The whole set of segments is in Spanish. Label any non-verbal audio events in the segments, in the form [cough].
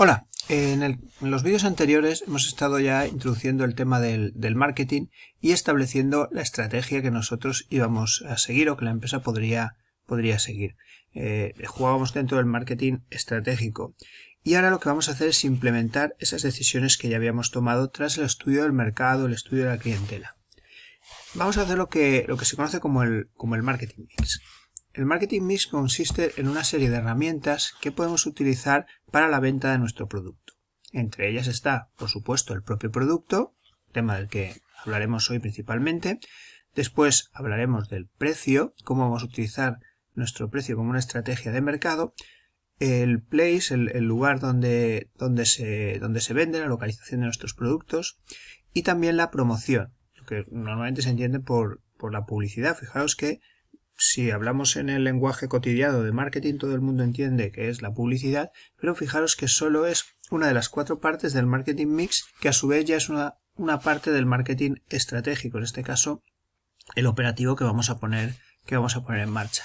Hola, en, los vídeos anteriores hemos estado ya introduciendo el tema del, marketing y estableciendo la estrategia que nosotros íbamos a seguir o que la empresa podría, seguir. Eh, jugábamos dentro del marketing estratégico. Y ahora lo que vamos a hacer es implementar esas decisiones que ya habíamos tomado tras el estudio del mercado, el estudio de la clientela. Vamos a hacer lo que, lo que se conoce como el, como el marketing mix. El marketing mix consiste en una serie de herramientas que podemos utilizar para la venta de nuestro producto. Entre ellas está, por supuesto, el propio producto, tema del que hablaremos hoy principalmente. Después hablaremos del precio, cómo vamos a utilizar nuestro precio como una estrategia de mercado. El place, el, lugar donde, donde, se, donde se vende, la localización de nuestros productos. Y también la promoción, lo que normalmente se entiende por, por la publicidad. Fijaos que si hablamos en el lenguaje cotidiano de marketing, todo el mundo entiende que es la publicidad, pero fijaros que solo es una de las cuatro partes del marketing mix, que a su vez ya es una, una parte del marketing estratégico, en este caso, el operativo que vamos a poner, que vamos a poner en marcha.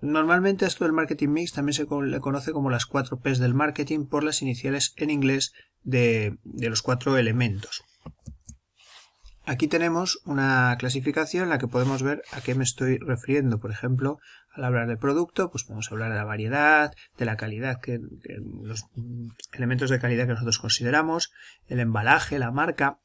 Normalmente esto del marketing mix también se le conoce como las cuatro P's del marketing por las iniciales en inglés de, de los cuatro elementos. Aquí tenemos una clasificación en la que podemos ver a qué me estoy refiriendo. Por ejemplo, al hablar de producto, pues podemos hablar de la variedad, de la calidad, que, los elementos de calidad que nosotros consideramos, el embalaje, la marca.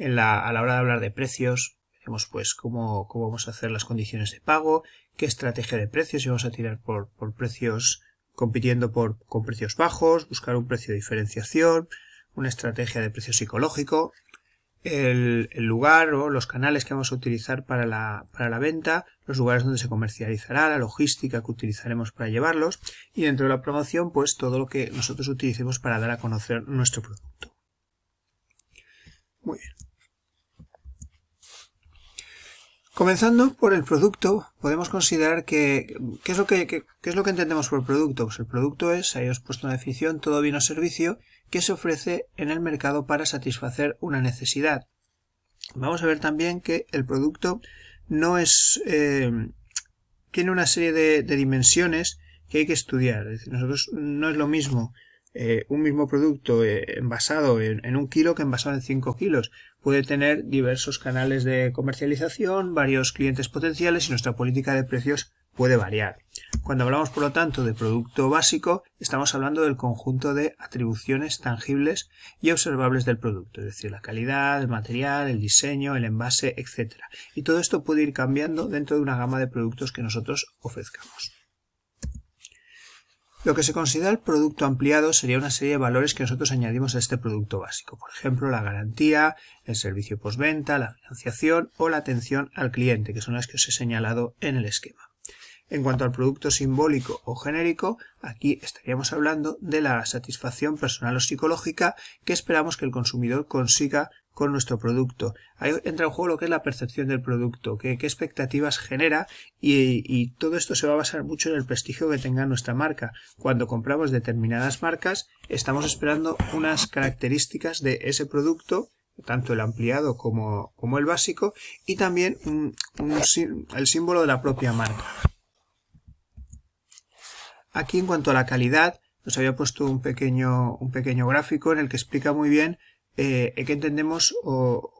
a la hora de hablar de precios, vemos pues cómo, vamos a hacer las condiciones de pago, qué estrategia de precios, si vamos a tirar por, por precios compitiendo por, con precios bajos, buscar un precio de diferenciación, una estrategia de precio psicológico, el, lugar o los canales que vamos a utilizar para la, para la venta, los lugares donde se comercializará, la logística que utilizaremos para llevarlos y dentro de la promoción pues todo lo que nosotros utilicemos para dar a conocer nuestro producto. Muy bien. Comenzando por el producto, podemos considerar que, ¿qué es lo que, entendemos por producto? Pues el producto es, ahí os he puesto una definición, todo bien o servicio que se ofrece en el mercado para satisfacer una necesidad. Vamos a ver también que el producto no es, eh, tiene una serie de, de dimensiones que hay que estudiar. Es decir, nosotros no es lo mismo eh, un mismo producto eh, envasado en, un kilo que envasado en cinco kilos. Puede tener diversos canales de comercialización, varios clientes potenciales y nuestra política de precios puede variar. Cuando hablamos, por lo tanto, de producto básico, estamos hablando del conjunto de atribuciones tangibles y observables del producto, es decir, la calidad, el material, el diseño, el envase, etc. Y todo esto puede ir cambiando dentro de una gama de productos que nosotros ofrezcamos. Lo que se considera el producto ampliado sería una serie de valores que nosotros añadimos a este producto básico. Por ejemplo, la garantía, el servicio postventa, la financiación o la atención al cliente, que son las que os he señalado en el esquema. En cuanto al producto simbólico o genérico, aquí estaríamos hablando de la satisfacción personal o psicológica que esperamos que el consumidor consiga con nuestro producto. Ahí entra en juego lo que es la percepción del producto, qué expectativas genera y, todo esto se va a basar mucho en el prestigio que tenga nuestra marca. Cuando compramos determinadas marcas, estamos esperando unas características de ese producto tanto el ampliado como, el básico y también el símbolo de la propia marca. Aquí en cuanto a la calidad, os había puesto un pequeño, un pequeño gráfico en el que explica muy bien eh, ¿qué entendemos o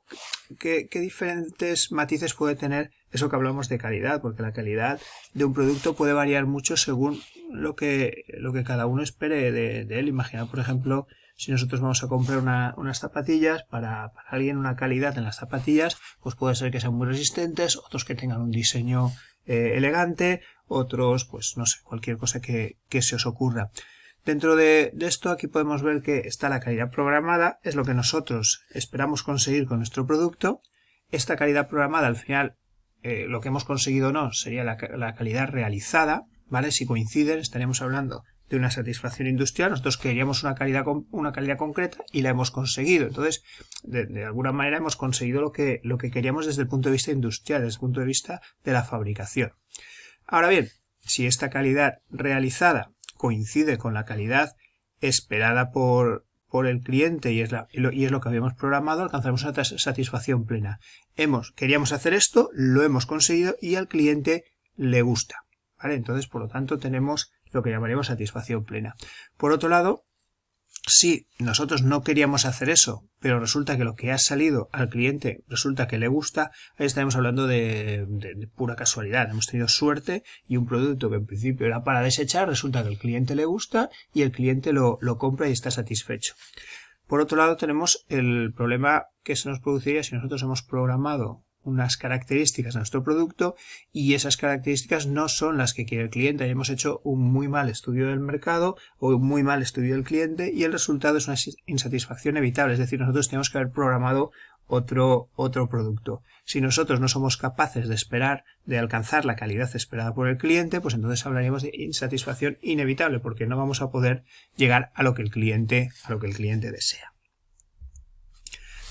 qué, diferentes matices puede tener eso que hablamos de calidad? Porque la calidad de un producto puede variar mucho según lo que, cada uno espere de, él. Imaginar, por ejemplo, si nosotros vamos a comprar unas zapatillas para, alguien, una calidad en las zapatillas, pues puede ser que sean muy resistentes, otros que tengan un diseño eh, elegante, otros, pues no sé, cualquier cosa que, que se os ocurra. Dentro de, esto aquí podemos ver que está la calidad programada, es lo que nosotros esperamos conseguir con nuestro producto. Esta calidad programada al final eh, lo que hemos conseguido no sería la, calidad realizada, ¿vale? Si coinciden estaríamos hablando de una satisfacción industrial, nosotros queríamos una calidad, una calidad concreta y la hemos conseguido. Entonces, de, alguna manera hemos conseguido lo que, lo que queríamos desde el punto de vista industrial, desde el punto de vista de la fabricación. Ahora bien, si esta calidad realizada coincide con la calidad esperada por, por el cliente y es, y, lo, es, lo, que habíamos programado, alcanzamos una satisfacción plena. Hemos, queríamos hacer esto, lo hemos conseguido y al cliente le gusta. ¿vale? Entonces, por lo tanto, tenemos lo que llamaremos satisfacción plena. Por otro lado, sí, nosotros no queríamos hacer eso, pero resulta que lo que ha salido al cliente resulta que le gusta, ahí estaremos hablando de, pura casualidad. Hemos tenido suerte y un producto que en principio era para desechar, resulta que al cliente le gusta y el cliente lo compra y está satisfecho. Por otro lado tenemos el problema que se nos produciría si nosotros hemos programado unas características de nuestro producto y esas características no son las que quiere el cliente. hemos hecho un muy mal estudio del mercado o un muy mal estudio del cliente y el resultado es una insatisfacción evitable. Es decir, nosotros tenemos que haber programado otro, otro producto. Si nosotros no somos capaces de esperar, de alcanzar la calidad esperada por el cliente, pues entonces hablaríamos de insatisfacción inevitable porque no vamos a poder llegar a lo que el cliente, a lo que el cliente desea.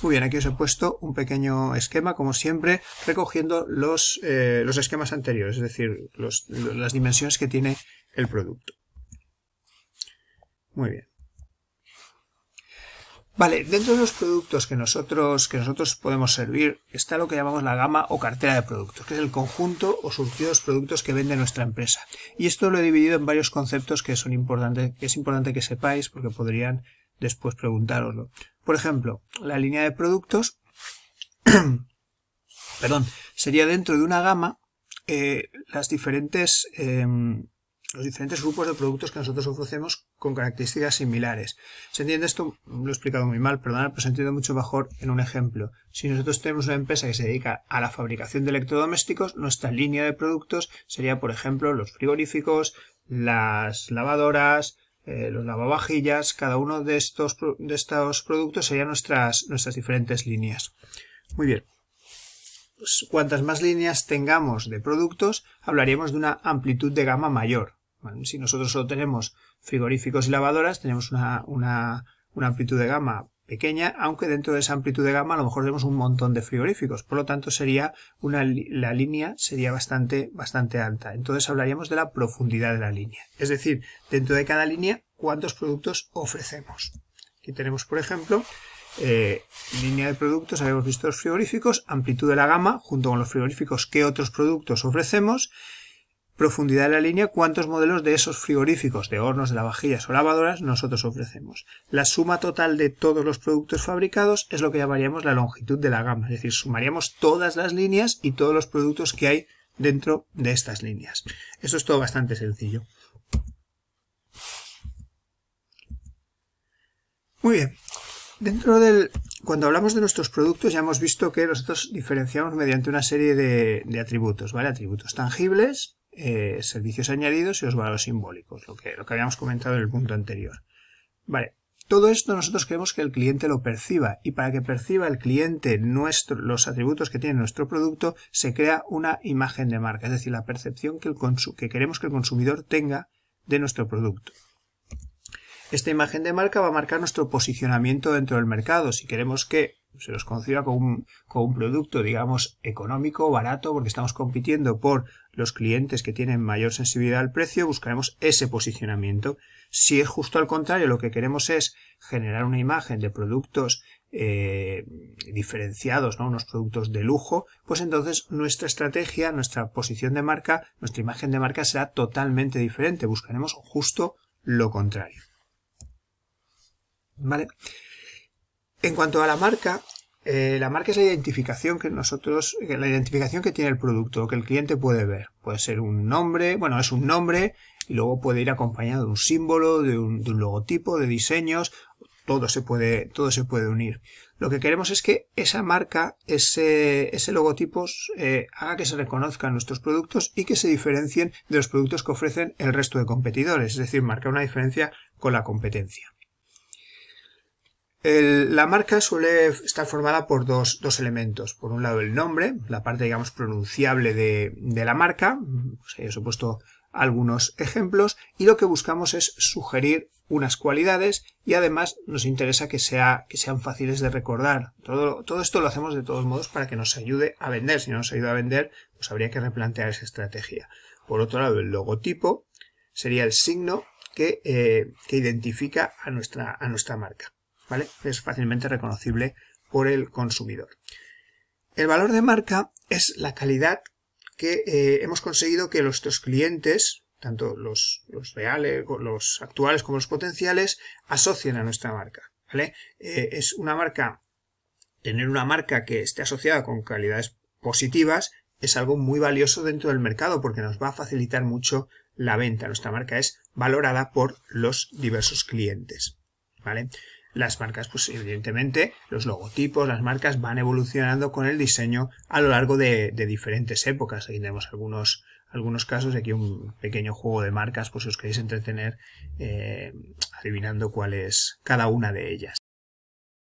Muy bien, aquí os he puesto un pequeño esquema, como siempre, recogiendo los, eh, los esquemas anteriores, es decir, las dimensiones que tiene el producto. Muy bien. Vale, dentro de los productos que nosotros, que nosotros podemos servir está lo que llamamos la gama o cartera de productos, que es el conjunto o surtido de productos que vende nuestra empresa. Y esto lo he dividido en varios conceptos que son importantes, que es importante que sepáis porque podrían después preguntároslo. Por ejemplo, la línea de productos, [clears throat] perdón, sería dentro de una gama eh, las diferentes, em, los diferentes grupos de productos que nosotros ofrecemos con características similares. ¿Se entiende esto? Lo he explicado muy mal, perdón, pero se entiende mucho mejor en un ejemplo. Si nosotros tenemos una empresa que se dedica a la fabricación de electrodomésticos, nuestra línea de productos sería, por ejemplo, los frigoríficos, las lavadoras, eh, los lavavajillas, cada uno de estos, de estos productos serían nuestras, nuestras diferentes líneas. Muy bien. Pues cuantas más líneas tengamos de productos, hablaríamos de una amplitud de gama mayor. si nosotros solo tenemos frigoríficos y lavadoras, tenemos una, una, una amplitud de gama pequeña, aunque dentro de esa amplitud de gama a lo mejor vemos un montón de frigoríficos, por lo tanto sería una, la línea sería bastante, bastante alta. Entonces hablaríamos de la profundidad de la línea, es decir, dentro de cada línea cuántos productos ofrecemos. Aquí tenemos, por ejemplo, eh, línea de productos, habíamos visto los frigoríficos, amplitud de la gama, junto con los frigoríficos, qué otros productos ofrecemos profundidad de la línea cuántos modelos de esos frigoríficos, de hornos, de lavavajillas o lavadoras nosotros ofrecemos. La suma total de todos los productos fabricados es lo que llamaríamos la longitud de la gama, es decir, sumaríamos todas las líneas y todos los productos que hay dentro de estas líneas. Esto es todo bastante sencillo. Muy bien. Dentro del. Cuando hablamos de nuestros productos, ya hemos visto que nosotros diferenciamos mediante una serie de, atributos, ¿vale? Atributos tangibles, eh, servicios añadidos y los valores simbólicos, lo que, lo que habíamos comentado en el punto anterior. Vale, todo esto nosotros queremos que el cliente lo perciba y para que perciba el cliente nuestro, los atributos que tiene nuestro producto se crea una imagen de marca, es decir, la percepción que, el que queremos que el consumidor tenga de nuestro producto. Esta imagen de marca va a marcar nuestro posicionamiento dentro del mercado. Si queremos que se los conciba como un, producto, digamos, económico, barato, porque estamos compitiendo por los clientes que tienen mayor sensibilidad al precio, buscaremos ese posicionamiento. Si es justo al contrario, lo que queremos es generar una imagen de productos eh, diferenciados, ¿no? unos productos de lujo, pues entonces nuestra estrategia, nuestra posición de marca, nuestra imagen de marca será totalmente diferente. Buscaremos justo lo contrario. ¿Vale? En cuanto a la marca, eh, la marca es la identificación que nosotros, eh, la identificación que tiene el producto, que el cliente puede ver. Puede ser un nombre, bueno, es un nombre, y luego puede ir acompañado de un símbolo, de un, logotipo, de diseños, todo se puede, todo se puede unir. Lo que queremos es que esa marca, ese, ese logotipo, eh, haga que se reconozcan nuestros productos y que se diferencien de los productos que ofrecen el resto de competidores, es decir, marca una diferencia con la competencia la marca suele estar formada por dos, elementos. Por un lado el nombre, la parte digamos pronunciable de, la marca, pues os he puesto algunos ejemplos, y lo que buscamos es sugerir unas cualidades y además nos interesa que, sea, que sean fáciles de recordar. Todo, todo esto lo hacemos de todos modos para que nos ayude a vender. Si no nos ayuda a vender, pues habría que replantear esa estrategia. Por otro lado, el logotipo sería el signo que, eh, que identifica a nuestra, a nuestra marca. ¿vale? Es fácilmente reconocible por el consumidor. El valor de marca es la calidad que eh, hemos conseguido que nuestros clientes, tanto los, reales, los actuales como los potenciales, asocien a nuestra marca. ¿vale? Eh, es una marca, tener una marca que esté asociada con calidades positivas es algo muy valioso dentro del mercado porque nos va a facilitar mucho la venta. Nuestra marca es valorada por los diversos clientes. ¿vale? las marcas, pues evidentemente los logotipos, las marcas van evolucionando con el diseño a lo largo de, de diferentes épocas. Aquí tenemos algunos, algunos casos, aquí un pequeño juego de marcas por pues, si os queréis entretener eh, adivinando cuál es cada una de ellas.